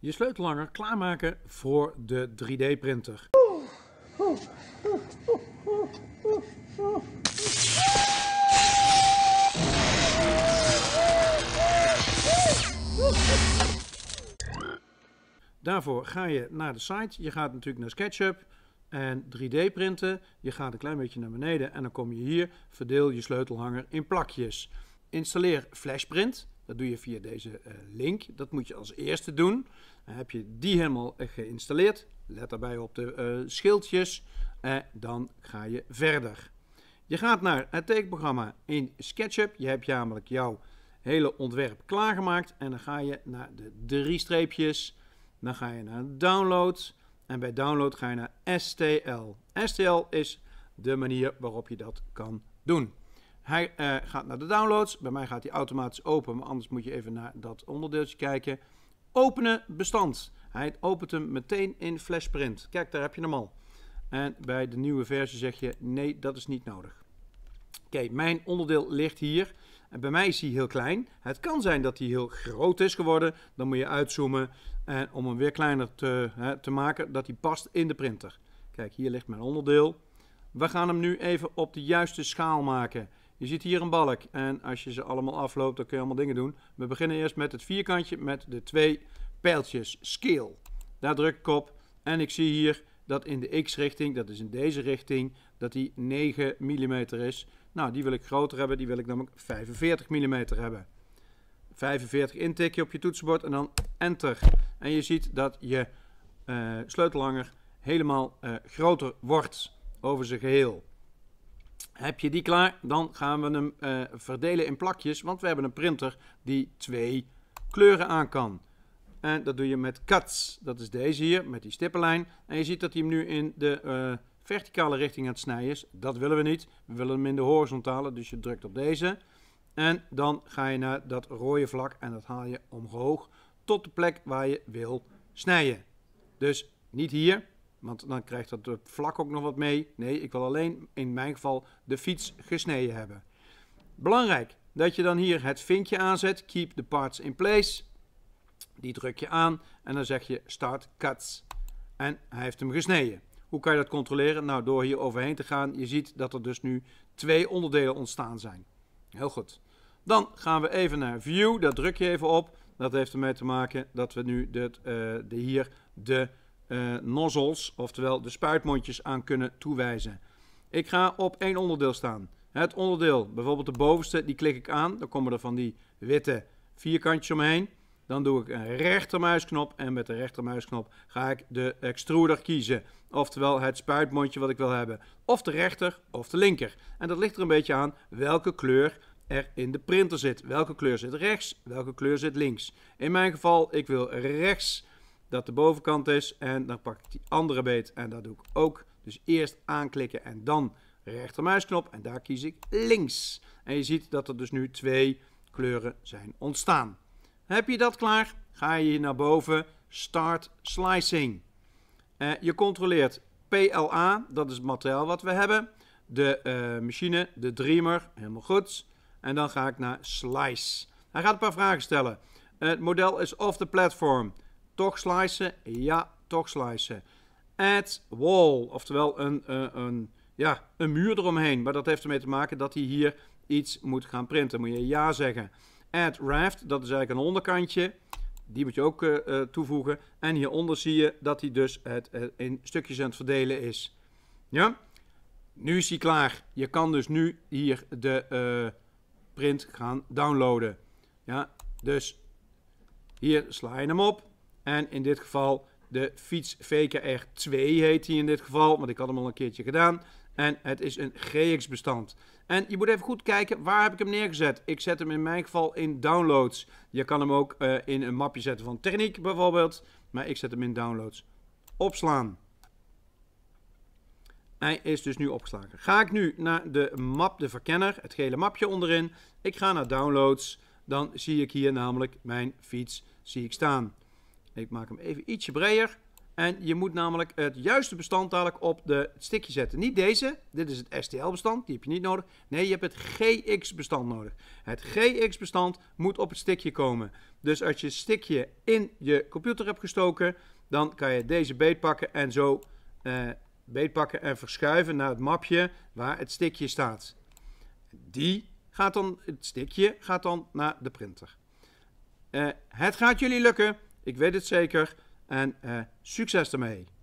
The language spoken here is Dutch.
je sleutelhanger klaarmaken voor de 3D-printer. Daarvoor ga je naar de site. Je gaat natuurlijk naar SketchUp en 3D printen. Je gaat een klein beetje naar beneden en dan kom je hier. Verdeel je sleutelhanger in plakjes. Installeer Flashprint. Dat doe je via deze eh, link. Dat moet je als eerste doen. Dan heb je die helemaal eh, geïnstalleerd. Let daarbij op de eh, schildjes. dan ga je verder. Je gaat naar het tekenprogramma in SketchUp. Je hebt namelijk jouw hele ontwerp klaargemaakt. En dan ga je naar de drie streepjes. Dan ga je naar download. En bij download ga je naar STL. STL is de manier waarop je dat kan doen. Hij eh, gaat naar de downloads. Bij mij gaat hij automatisch open, maar anders moet je even naar dat onderdeeltje kijken. Openen bestand. Hij opent hem meteen in Flashprint. Kijk, daar heb je hem al. En bij de nieuwe versie zeg je, nee, dat is niet nodig. Oké, mijn onderdeel ligt hier. En bij mij is hij heel klein. Het kan zijn dat hij heel groot is geworden. Dan moet je uitzoomen en om hem weer kleiner te, hè, te maken, dat hij past in de printer. Kijk, hier ligt mijn onderdeel. We gaan hem nu even op de juiste schaal maken. Je ziet hier een balk en als je ze allemaal afloopt, dan kun je allemaal dingen doen. We beginnen eerst met het vierkantje met de twee pijltjes. Scale. Daar druk ik op en ik zie hier dat in de x-richting, dat is in deze richting, dat die 9 mm is. Nou, die wil ik groter hebben, die wil ik namelijk 45 mm hebben. 45 intik je op je toetsenbord en dan enter. En je ziet dat je uh, sleutelhanger helemaal eh, groter wordt over zijn geheel. Heb je die klaar, dan gaan we hem eh, verdelen in plakjes, want we hebben een printer die twee kleuren aan kan. En dat doe je met cuts. Dat is deze hier, met die stippenlijn. En je ziet dat hij hem nu in de eh, verticale richting aan het snijden is. Dat willen we niet. We willen hem in de horizontale, dus je drukt op deze. En dan ga je naar dat rode vlak en dat haal je omhoog tot de plek waar je wil snijden. Dus niet hier, want dan krijgt dat vlak ook nog wat mee. Nee, ik wil alleen in mijn geval de fiets gesneden hebben. Belangrijk dat je dan hier het vinkje aanzet. Keep the parts in place. Die druk je aan en dan zeg je start cuts. En hij heeft hem gesneden. Hoe kan je dat controleren? Nou, door hier overheen te gaan. Je ziet dat er dus nu twee onderdelen ontstaan zijn. Heel goed. Dan gaan we even naar View. Daar druk je even op. Dat heeft ermee te maken dat we nu dit, eh, de hier de nozzels, eh, nozzles, oftewel de spuitmondjes, aan kunnen toewijzen. Ik ga op één onderdeel staan. Het onderdeel, bijvoorbeeld de bovenste, die klik ik aan. Dan komen er van die witte vierkantjes omheen. Dan doe ik een rechtermuisknop en met de rechtermuisknop ga ik de extruder kiezen. Oftewel het spuitmondje wat ik wil hebben. Of de rechter of de linker. En dat ligt er een beetje aan welke kleur er in de printer zit. Welke kleur zit rechts, welke kleur zit links. In mijn geval, ik wil rechts dat de bovenkant is. En dan pak ik die andere beet en dat doe ik ook. Dus eerst aanklikken en dan rechtermuisknop en daar kies ik links. En je ziet dat er dus nu twee kleuren zijn ontstaan. Heb je dat klaar? Ga je hier naar boven, Start Slicing. Uh, je controleert PLA, dat is het materiaal wat we hebben. De eh, machine, de dreamer, helemaal goed. En dan ga ik naar Slice. Hij gaat een paar vragen stellen. het model is off the platform toch slicen, ja, toch slicen. Add wall, oftewel een, eh, een, ja, een muur eromheen. Maar dat heeft ermee te maken dat hij hier iets moet gaan printen. Moet je ja zeggen. Add raft, dat is eigenlijk een onderkantje. Die moet je ook eh, eh, toevoegen. En hieronder zie je dat hij dus het, in stukjes aan het verdelen is. Ja? Nu is hij klaar. Je kan dus nu hier de print gaan downloaden. Ja? Dus hier sla je hem op. En in dit geval de fiets VKR2 heet hij in dit geval, want ik had hem al een keertje gedaan. En het is een GX-bestand. En je moet even goed kijken, waar heb ik hem neergezet? Ik zet hem in mijn geval in downloads. Je kan hem ook eh, in een mapje zetten van techniek bijvoorbeeld. Maar ik zet hem in downloads. Opslaan. Hij is dus nu opgeslagen. Ga ik nu naar de map, de verkenner, het gele mapje onderin. Ik ga naar downloads. Dan zie ik hier namelijk mijn fiets zie ik staan. Ik maak hem even ietsje breder. En je moet namelijk het juiste bestand dadelijk op de stickje zetten. Niet deze, dit is het STL-bestand, die heb je niet nodig. Nee, je hebt het GX-bestand nodig. Het GX-bestand moet op het stickje komen. Dus als je het stickje in je computer hebt gestoken, dan kan je deze beet pakken en zo eh, beet pakken en verschuiven naar het mapje waar het stickje staat. Die gaat dan, het stickje gaat dan naar de printer. Eh, het gaat jullie lukken. Ik weet het zeker en eh, succes ermee.